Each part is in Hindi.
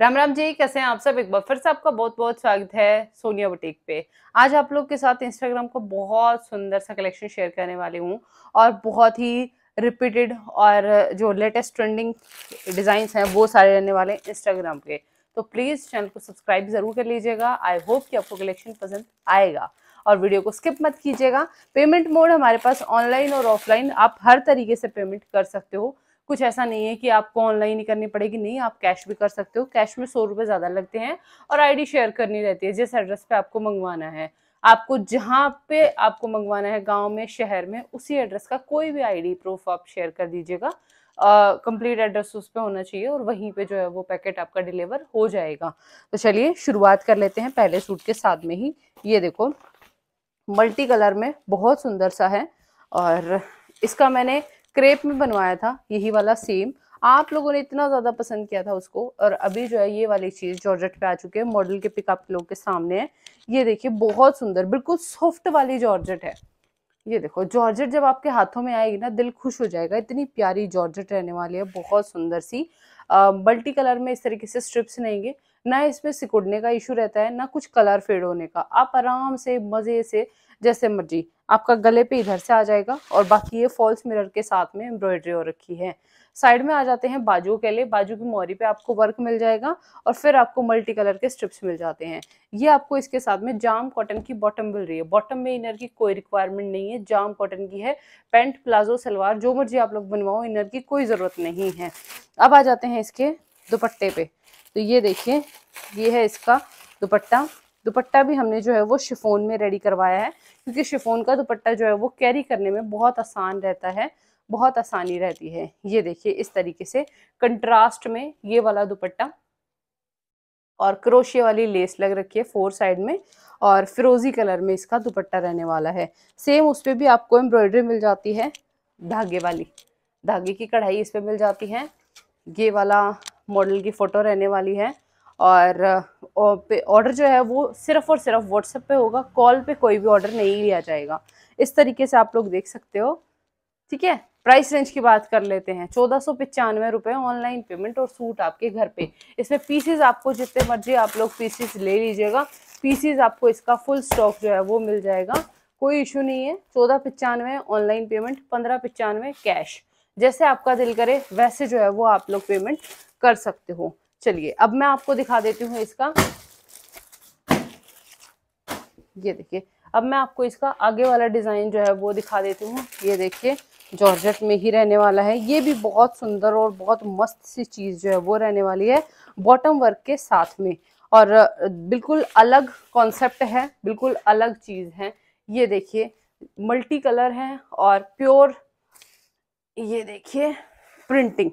राम राम जी कैसे हैं आप सब एक बार फिर से आपका बहुत बहुत स्वागत है सोनिया बुटीक पे आज आप लोग के साथ इंस्टाग्राम का बहुत सुंदर सा कलेक्शन शेयर करने वाली हूँ और बहुत ही रिपीटेड और जो लेटेस्ट ट्रेंडिंग डिज़ाइंस हैं वो सारे रहने वाले हैं इंस्टाग्राम के तो प्लीज़ चैनल को सब्सक्राइब ज़रूर कर लीजिएगा आई होप कि आपको कलेक्शन पसंद आएगा और वीडियो को स्किप मत कीजिएगा पेमेंट मोड हमारे पास ऑनलाइन और ऑफलाइन आप हर तरीके से पेमेंट कर सकते हो कुछ ऐसा नहीं है कि आपको ऑनलाइन ही करनी पड़ेगी नहीं आप कैश भी कर सकते हो कैश में सौ रुपये ज़्यादा लगते हैं और आईडी शेयर करनी रहती है जिस एड्रेस पे आपको मंगवाना है आपको जहाँ पे आपको मंगवाना है गांव में शहर में उसी एड्रेस का कोई भी आईडी प्रूफ आप शेयर कर दीजिएगा कंप्लीट एड्रेस उस पर होना चाहिए और वहीं पर जो है वो पैकेट आपका डिलीवर हो जाएगा तो चलिए शुरुआत कर लेते हैं पहले सूट के साथ में ही ये देखो मल्टी कलर में बहुत सुंदर सा है और इसका मैंने क्रेप में बनवाया था यही वाला सेम आप लोगों ने इतना ज़्यादा पसंद किया था उसको और अभी जो है ये वाली चीज़ जॉर्जेट पे आ चुके हैं मॉडल के पिकअप लोग के सामने है ये देखिए बहुत सुंदर बिल्कुल सॉफ्ट वाली जॉर्जेट है ये देखो जॉर्जेट जब आपके हाथों में आएगी ना दिल खुश हो जाएगा इतनी प्यारी जॉर्जेट रहने वाली है बहुत सुंदर सी मल्टी कलर में इस तरीके से स्ट्रिप्स नहीं ना इसमें सिकुड़ने का इशू रहता है ना कुछ कलर फेड होने का आप आराम से मज़े से जैसे मर्जी आपका गले पे इधर से आ जाएगा और बाकी ये फॉल्स मिरर के साथ में एम्ब्रॉयडरी हो रखी है साइड में आ जाते हैं बाजू के लिए बाजू की मोहरी पे आपको वर्क मिल जाएगा और फिर आपको मल्टी कलर के स्ट्रिप्स मिल जाते हैं ये आपको इसके साथ में जाम कॉटन की बॉटम मिल रही है बॉटम में इनर की कोई रिक्वायरमेंट नहीं है जाम कॉटन की है पेंट प्लाजो सलवार जो मर्जी आप लोग बनवाओ इनर की कोई ज़रूरत नहीं है अब आ जाते हैं इसके दुपट्टे पे तो ये देखिए ये है इसका दुपट्टा दुपट्टा भी हमने जो है वो शिफोन में रेडी करवाया है क्योंकि शिफोन का दुपट्टा जो है वो कैरी करने में बहुत आसान रहता है बहुत आसानी रहती है ये देखिए इस तरीके से कंट्रास्ट में ये वाला दुपट्टा और क्रोशिया वाली लेस लग रखी है फोर साइड में और फिरोजी कलर में इसका दुपट्टा रहने वाला है सेम उस पर भी आपको एम्ब्रॉयडरी मिल जाती है धागे वाली धागे की कढ़ाई इस पर मिल जाती है ये वाला मॉडल की फ़ोटो रहने वाली है और ऑर्डर जो है वो सिर्फ और सिर्फ व्हाट्सएप पे होगा कॉल पे कोई भी ऑर्डर नहीं लिया जाएगा इस तरीके से आप लोग देख सकते हो ठीक है प्राइस रेंज की बात कर लेते हैं चौदह सौ पचानवे रुपये ऑनलाइन पेमेंट और सूट आपके घर पे इसमें पीसीज आपको जितने मर्जी आप लोग पीसीज ले लीजिएगा पीसीज आपको इसका फुल स्टॉक जो है वो मिल जाएगा कोई इशू नहीं है चौदह पचानवे ऑनलाइन पेमेंट पंद्रह पचानवे कैश जैसे आपका दिल करे वैसे जो है वो आप लोग पेमेंट कर सकते हो चलिए अब मैं आपको दिखा देती हूँ इसका ये देखिए अब मैं आपको इसका आगे वाला डिज़ाइन जो है वो दिखा देती हूँ ये देखिए जॉर्जेट में ही रहने वाला है ये भी बहुत सुंदर और बहुत मस्त सी चीज़ जो है वो रहने वाली है बॉटम वर्क के साथ में और बिल्कुल अलग कॉन्सेप्ट है बिल्कुल अलग चीज़ है ये देखिए मल्टी कलर है और प्योर ये देखिए प्रिंटिंग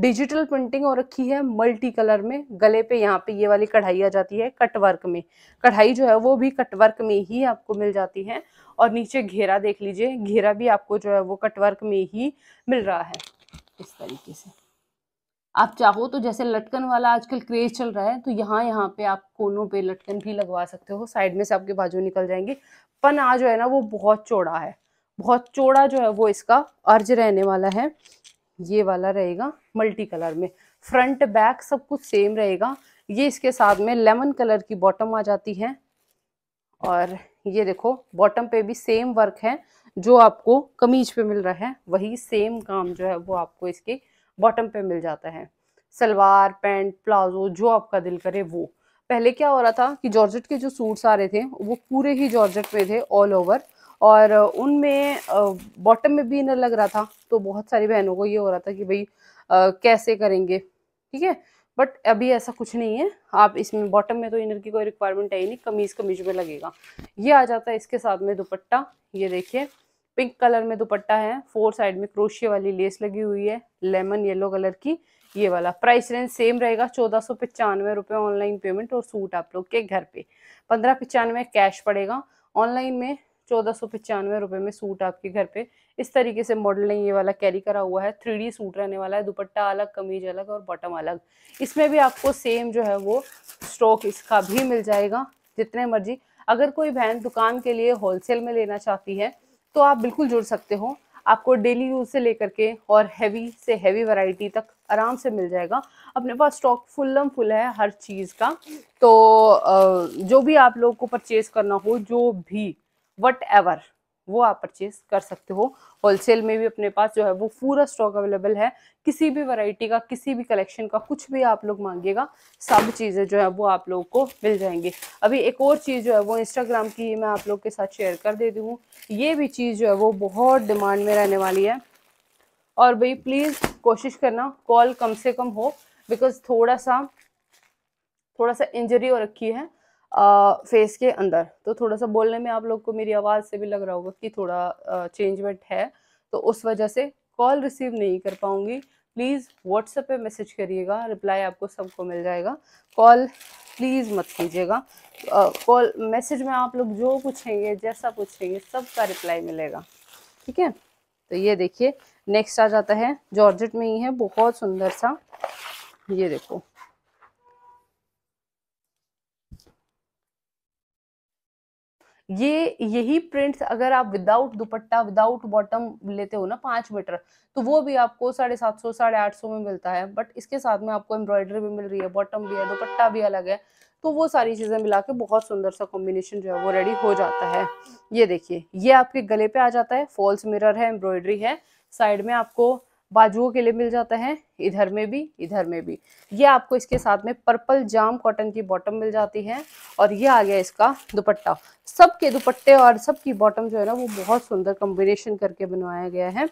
डिजिटल प्रिंटिंग और रखी है मल्टी कलर में गले पे यहाँ पे ये वाली कढ़ाई आ जाती है कट वर्क में कढ़ाई जो है वो भी कट वर्क में ही आपको मिल जाती है और नीचे घेरा देख लीजिए घेरा भी आपको जो है वो कट वर्क में ही मिल रहा है इस तरीके से आप चाहो तो जैसे लटकन वाला आजकल क्रेज चल रहा है तो यहाँ यहाँ पे आप कोनों पे लटकन भी लगवा सकते हो साइड में से आपके बाजू निकल जाएंगे पन आ जो है ना वो बहुत चौड़ा है बहुत चौड़ा जो है वो इसका अर्ज रहने वाला है ये वाला रहेगा मल्टी कलर में फ्रंट बैक सब कुछ सेम रहेगा ये इसके साथ में लेमन कलर की बॉटम आ जाती है और ये देखो बॉटम पे भी सेम वर्क है जो आपको कमीज पे मिल रहा है वही सेम काम जो है वो आपको इसके बॉटम पे मिल जाता है सलवार पैंट प्लाजो जो आपका दिल करे वो पहले क्या हो रहा था कि जॉर्जेट के जो सूट्स आ रहे थे वो पूरे ही जॉर्जेट पे थे ऑल ओवर और उनमें बॉटम में भी इनर लग रहा था तो बहुत सारी बहनों को ये हो रहा था कि भाई कैसे करेंगे ठीक है बट अभी ऐसा कुछ नहीं है आप इसमें बॉटम में तो इनर की कोई रिक्वायरमेंट है ही नहीं कमीज़ कमीज में लगेगा ये आ जाता है इसके साथ में दुपट्टा ये देखिए पिंक कलर में दुपट्टा है फोर साइड में क्रोशिया वाली लेस लगी हुई है लेमन येलो कलर की ये वाला प्राइस रेंज सेम रहेगा चौदह सौ पचानवे रुपये ऑनलाइन पेमेंट और सूट आप लोग के घर पे पंद्रह पचानवे कैश पड़ेगा ऑनलाइन में चौदह सौ पचानवे रुपये में सूट आपके घर पे इस तरीके से मॉडल ने ये वाला कैरी करा हुआ है थ्री सूट रहने वाला है दुपट्टा अलग कमीज अलग और बॉटम अलग इसमें भी आपको सेम जो है वो स्टॉक इसका भी मिल जाएगा जितने मर्जी अगर कोई बहन दुकान के लिए होलसेल में लेना चाहती है तो आप बिल्कुल जुड़ सकते हो आपको डेली यूज से लेकर के और हैवी से हैवी वैरायटी तक आराम से मिल जाएगा अपने पास स्टॉक फुल्लम फुल है हर चीज़ का तो जो भी आप लोग को परचेज करना हो जो भी वट एवर वो आप परचेज कर सकते हो होलसेल में भी अपने पास जो है वो पूरा स्टॉक अवेलेबल है किसी भी वैरायटी का किसी भी कलेक्शन का कुछ भी आप लोग मांगेगा सब चीज़ें जो है वो आप लोगों को मिल जाएंगी अभी एक और चीज़ जो है वो इंस्टाग्राम की मैं आप लोग के साथ शेयर कर देती हूँ ये भी चीज़ जो है वो बहुत डिमांड में रहने वाली है और भाई प्लीज़ कोशिश करना कॉल कम से कम हो बिकॉज थोड़ा सा थोड़ा सा इंजरी हो रखी है फेस के अंदर तो थोड़ा सा बोलने में आप लोग को मेरी आवाज़ से भी लग रहा होगा कि थोड़ा चेंजमेंट है तो उस वजह से कॉल रिसीव नहीं कर पाऊँगी प्लीज़ व्हाट्सएप पे मैसेज करिएगा रिप्लाई आपको सबको मिल जाएगा कॉल प्लीज़ मत कीजिएगा कॉल मैसेज में आप लोग जो पूछेंगे जैसा पूछेंगे सबका रिप्लाई मिलेगा ठीक है तो ये देखिए नेक्स्ट आ जाता है जॉर्जेट में ही है बहुत सुंदर सा ये देखो ये यही प्रिंट्स अगर आप विदाउट दुपट्टा विदाउट बॉटम लेते हो ना पांच मीटर तो वो भी आपको साढ़े सात सौ साढ़े आठ सौ में मिलता है बट इसके साथ में आपको एम्ब्रॉयडरी भी मिल रही है बॉटम भी है दुपट्टा भी अलग है तो वो सारी चीज़ें मिला के बहुत सुंदर सा कॉम्बिनेशन जो है वो रेडी हो जाता है ये देखिए ये आपके गले पे आ जाता है फॉल्स मिरर है एम्ब्रॉयडरी है साइड में आपको बाजुओं के लिए मिल जाता है इधर में भी इधर में भी ये आपको इसके साथ में पर्पल जाम कॉटन की बॉटम मिल जाती है और ये आ गया इसका दुपट्टा सबके दुपट्टे और सबकी बॉटम जो है ना वो बहुत सुंदर कॉम्बिनेशन करके बनवाया गया है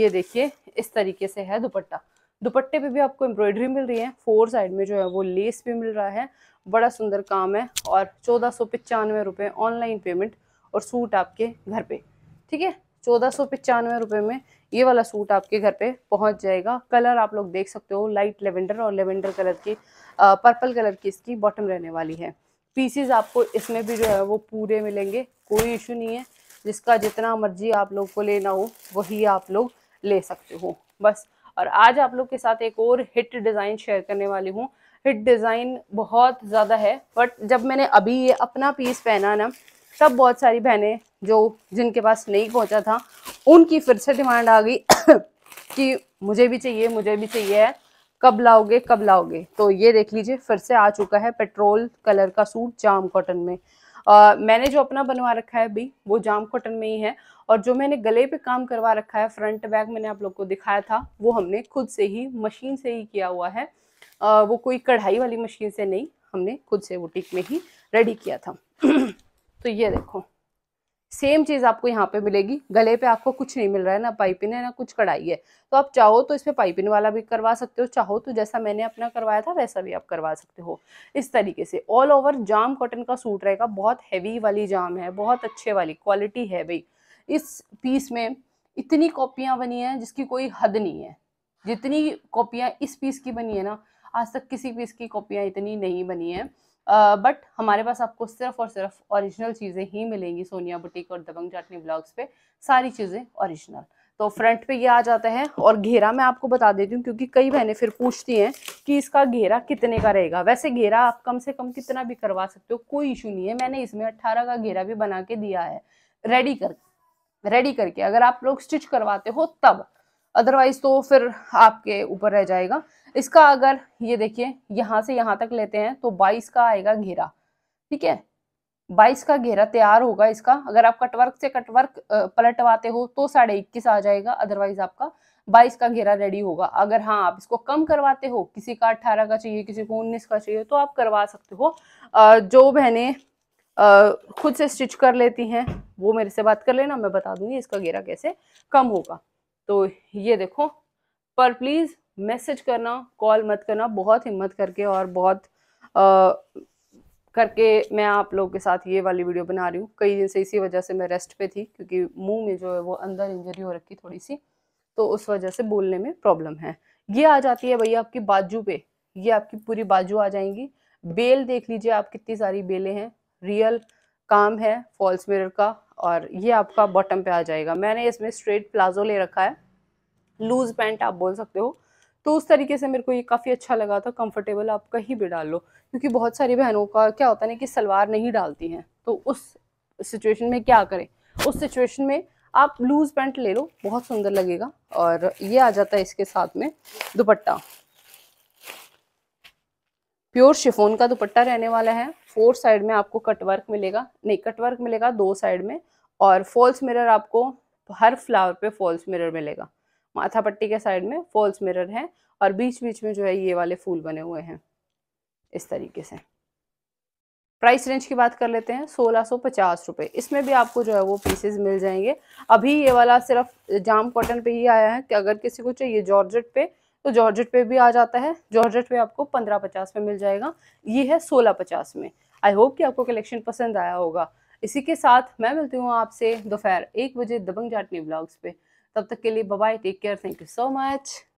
ये देखिए इस तरीके से है दुपट्टा दुपट्टे पे भी आपको एम्ब्रॉयडरी मिल रही है फोर साइड में जो है वो लेस भी मिल रहा है बड़ा सुंदर काम है और चौदह सौ रुपये ऑनलाइन पेमेंट और सूट आपके घर पे ठीक है चौदह सौ पचानवे रुपये में ये वाला सूट आपके घर पे पहुंच जाएगा कलर आप लोग देख सकते हो लाइट लेवेंडर और लेवेंडर कलर की पर्पल कलर की इसकी बॉटम रहने वाली है पीसीज आपको इसमें भी जो है वो पूरे मिलेंगे कोई इशू नहीं है जिसका जितना मर्जी आप लोग को लेना हो वही आप लोग ले सकते हो बस और आज आप लोग के साथ एक और हिट डिज़ाइन शेयर करने वाली हूँ हिट डिज़ाइन बहुत ज़्यादा है बट जब मैंने अभी ये अपना पीस पहना ना तब बहुत सारी बहनें जो जिनके पास नहीं पहुंचा था उनकी फिर से डिमांड आ गई कि मुझे भी चाहिए मुझे भी चाहिए है कब लाओगे कब लाओगे तो ये देख लीजिए फिर से आ चुका है पेट्रोल कलर का सूट जाम कॉटन में आ, मैंने जो अपना बनवा रखा है अभी वो जाम कॉटन में ही है और जो मैंने गले पे काम करवा रखा है फ्रंट बैग मैंने आप लोग को दिखाया था वो हमने खुद से ही मशीन से ही किया हुआ है आ, वो कोई कढ़ाई वाली मशीन से नहीं हमने खुद से बुटीक में ही रेडी किया था तो ये देखो सेम चीज़ आपको यहाँ पे मिलेगी गले पे आपको कुछ नहीं मिल रहा है ना पाइपिन है ना कुछ कढ़ाई है तो आप चाहो तो इसमें पाइपिन वाला भी करवा सकते हो चाहो तो जैसा मैंने अपना करवाया था वैसा भी आप करवा सकते हो इस तरीके से ऑल ओवर जाम कॉटन का सूट रहेगा बहुत हैवी वाली जाम है बहुत अच्छे वाली क्वालिटी है भाई इस पीस में इतनी कॉपियाँ बनी हैं जिसकी कोई हद नहीं है जितनी कॉपियाँ इस पीस की बनी है ना आज तक किसी पीस की कॉपियाँ इतनी नहीं बनी हैं बट हमारे पास आपको सिर्फ और सिर्फ ओरिजिनल चीज़ें ही मिलेंगी सोनिया बुटीक और दबंग चाटनी ब्लॉग्स पे सारी चीज़ें ओरिजिनल तो फ्रंट पे ये आ जाता है और घेरा मैं आपको बता देती हूँ क्योंकि कई बहनें फिर पूछती हैं कि इसका घेरा कितने का रहेगा वैसे घेरा आप कम से कम कितना भी करवा सकते हो कोई इशू नहीं है मैंने इसमें अट्ठारह का घेरा भी बना के दिया है रेडी कर रेडी करके अगर आप लोग स्टिच करवाते हो तब अदरवाइज तो फिर आपके ऊपर रह जाएगा इसका अगर ये देखिए यहाँ से यहाँ तक लेते हैं तो बाईस का आएगा घेरा ठीक है बाईस का घेरा तैयार होगा इसका अगर आप कटवर्क से कटवर्क पलटवाते हो तो साढ़े इक्कीस आ जाएगा अदरवाइज आपका बाईस का घेरा रेडी होगा अगर हाँ आप इसको कम करवाते हो किसी का अट्ठारह का चाहिए किसी को उन्नीस का चाहिए तो आप करवा सकते हो जो बहने खुद से स्टिच कर लेती हैं वो मेरे से बात कर लेना मैं बता दूंगी इसका घेरा कैसे कम होगा तो ये देखो पर प्लीज़ मैसेज करना कॉल मत करना बहुत हिम्मत करके और बहुत आ, करके मैं आप लोगों के साथ ये वाली वीडियो बना रही हूँ कई दिन से इसी वजह से मैं रेस्ट पे थी क्योंकि मुंह में जो है वो अंदर इंजरी हो रखी थोड़ी सी तो उस वजह से बोलने में प्रॉब्लम है ये आ जाती है भैया आपकी बाजू पे ये आपकी पूरी बाजू आ जाएंगी बेल देख लीजिए आप कितनी सारी बेलें हैं रियल काम है फॉल्स मिरर का और ये आपका बॉटम पे आ जाएगा मैंने इसमें स्ट्रेट प्लाजो ले रखा है लूज़ पैंट आप बोल सकते हो तो उस तरीके से मेरे को ये काफ़ी अच्छा लगा था कंफर्टेबल आप कहीं भी डाल लो क्योंकि बहुत सारी बहनों का क्या होता है ना कि सलवार नहीं डालती हैं तो उस सिचुएशन में क्या करें उस सिचुएशन में आप लूज़ पैंट ले लो बहुत सुंदर लगेगा और ये आ जाता है इसके साथ में दुपट्टा प्योर शिफोन का दुपट्टा रहने वाला है फोर साइड में आपको कटवर्क मिलेगा नहीं कटवर्क मिलेगा दो साइड में और फॉल्स मिरर आपको हर फ्लावर पे फॉल्स मिरर मिलेगा माथा पट्टी के साइड में फॉल्स मिरर है और बीच बीच में जो है ये वाले फूल बने हुए हैं इस तरीके से प्राइस रेंज की बात कर लेते हैं सोलह सौ पचास इसमें भी आपको जो है वो पीसेस मिल जाएंगे अभी ये वाला सिर्फ जाम कॉटन पे ही आया है कि अगर किसी को चाहिए जॉर्जेट पे तो जॉर्जेट पे भी आ जाता है जॉर्जेट पे आपको पंद्रह पचास में मिल जाएगा ये है सोलह पचास में आई होप कि आपको कलेक्शन पसंद आया होगा इसी के साथ मैं मिलती हूँ आपसे दोपहर एक बजे दबंग जाटनी ब्लॉग्स पे तब तक के लिए bye take care thank you so much